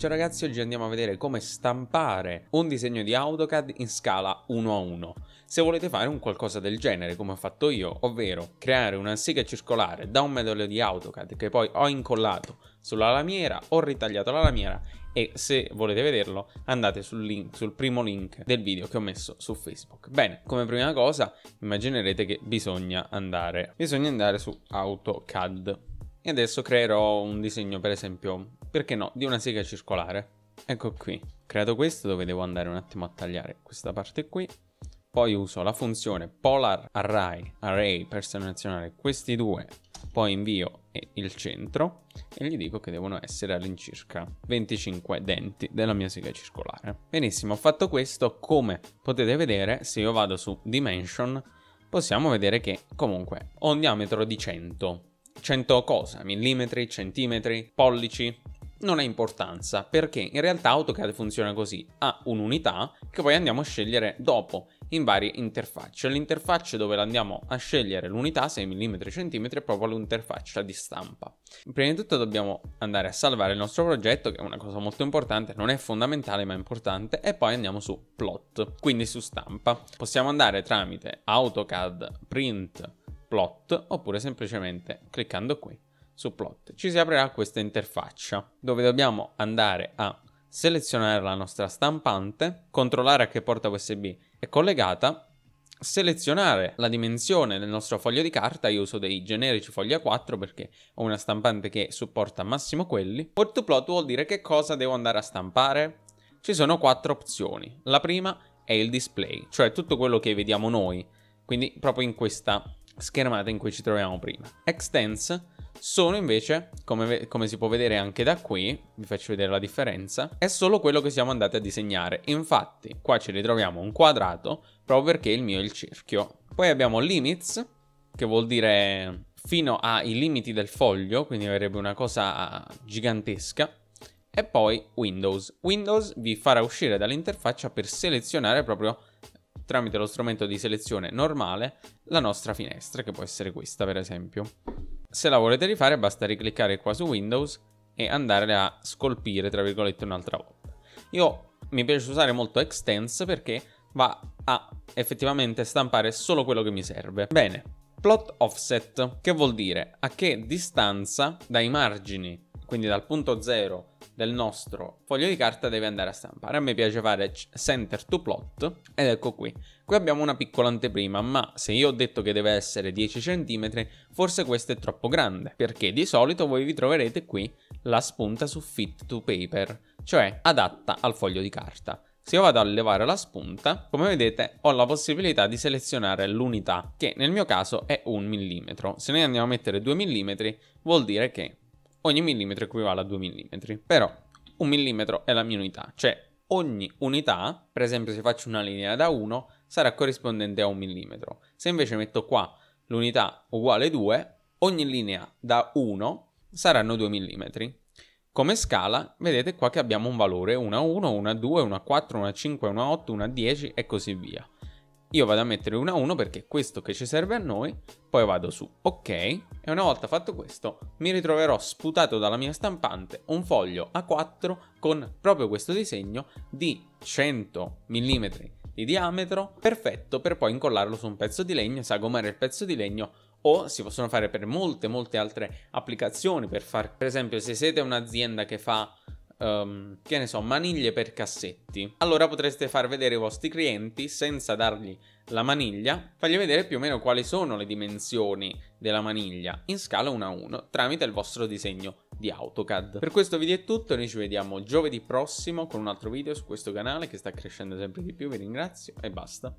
Ciao ragazzi, oggi andiamo a vedere come stampare un disegno di AutoCAD in scala 1 a 1. Se volete fare un qualcosa del genere, come ho fatto io, ovvero creare una siga circolare da un modello di AutoCAD che poi ho incollato sulla lamiera, ho ritagliato la lamiera e se volete vederlo andate sul, link, sul primo link del video che ho messo su Facebook. Bene, come prima cosa immaginerete che bisogna andare, bisogna andare su AutoCAD. E adesso creerò un disegno, per esempio, perché no, di una sega circolare. Ecco qui, creato questo dove devo andare un attimo a tagliare questa parte qui. Poi uso la funzione polar array, array per selezionare questi due, poi invio il centro e gli dico che devono essere all'incirca 25 denti della mia sega circolare. Benissimo, ho fatto questo, come potete vedere, se io vado su dimension, possiamo vedere che comunque ho un diametro di 100 100 cosa? Millimetri, centimetri, pollici? non ha importanza perché in realtà AutoCAD funziona così, ha un'unità che poi andiamo a scegliere dopo in varie interfacce. L'interfaccia dove andiamo a scegliere l'unità 6 mm cm è proprio l'interfaccia di stampa. Prima di tutto dobbiamo andare a salvare il nostro progetto che è una cosa molto importante, non è fondamentale ma è importante e poi andiamo su plot, quindi su stampa. Possiamo andare tramite AutoCAD print plot oppure semplicemente cliccando qui su plot, ci si aprirà questa interfaccia dove dobbiamo andare a selezionare la nostra stampante, controllare a che porta USB è collegata, selezionare la dimensione del nostro foglio di carta, io uso dei generici fogli A4 perché ho una stampante che supporta massimo quelli. Port to plot vuol dire che cosa devo andare a stampare. Ci sono quattro opzioni. La prima è il display, cioè tutto quello che vediamo noi, quindi proprio in questa schermata in cui ci troviamo prima. Extents sono invece, come, come, si può vedere anche da qui, vi faccio vedere la differenza, è solo quello che siamo andati a disegnare. Infatti qua ci ritroviamo un quadrato proprio perché il mio è il cerchio. Poi abbiamo limits, che vuol dire fino ai limiti del foglio, quindi verrebbe una cosa gigantesca. E poi Windows. Windows vi farà uscire dall'interfaccia per selezionare proprio tramite lo strumento di selezione normale la nostra finestra, che può essere questa per esempio. Se la volete rifare basta ricliccare qua su Windows e andare a scolpire, tra virgolette, un'altra volta. Io mi piace usare molto Extents perché va a effettivamente stampare solo quello che mi serve. Bene, plot offset, che vuol dire a che distanza dai margini quindi dal punto 0 del nostro foglio di carta devi andare a stampare. A me piace fare center to plot ed ecco qui. Qui abbiamo una piccola anteprima, ma se io ho detto che deve essere 10 cm, forse questo è troppo grande, perché di solito voi vi troverete qui la spunta su fit to paper, cioè adatta al foglio di carta. Se io vado a levare la spunta, come vedete ho la possibilità di selezionare l'unità, che nel mio caso è un millimetro. Se noi andiamo a mettere 2 mm, vuol dire che ogni millimetro equivale a 2 mm. Però un millimetro è la mia unità, cioè ogni unità, per esempio se faccio una linea da 1, sarà corrispondente a un millimetro. Se invece metto qua l'unità uguale 2, ogni linea da 1 saranno 2 mm. Come scala, vedete qua che abbiamo un valore 1 a 1, 1 a 2, 1 a 4, 1 a 5, 1 a 8, 1 a 10 e così via io vado a mettere 1 a 1 perché questo che ci serve a noi, poi vado su ok e una volta fatto questo mi ritroverò sputato dalla mia stampante un foglio A4 con proprio questo disegno di 100 mm di diametro, perfetto per poi incollarlo su un pezzo di legno, sagomare il pezzo di legno o si possono fare per molte molte altre applicazioni per far per esempio se siete un'azienda che fa um, che ne so, maniglie per cassetti. Allora potreste far vedere i vostri clienti senza dargli la maniglia, fargli vedere più o meno quali sono le dimensioni della maniglia in scala 1 a 1 tramite il vostro disegno di AutoCAD. Per questo video è tutto, noi ci vediamo giovedì prossimo con un altro video su questo canale che sta crescendo sempre di più, vi ringrazio e basta.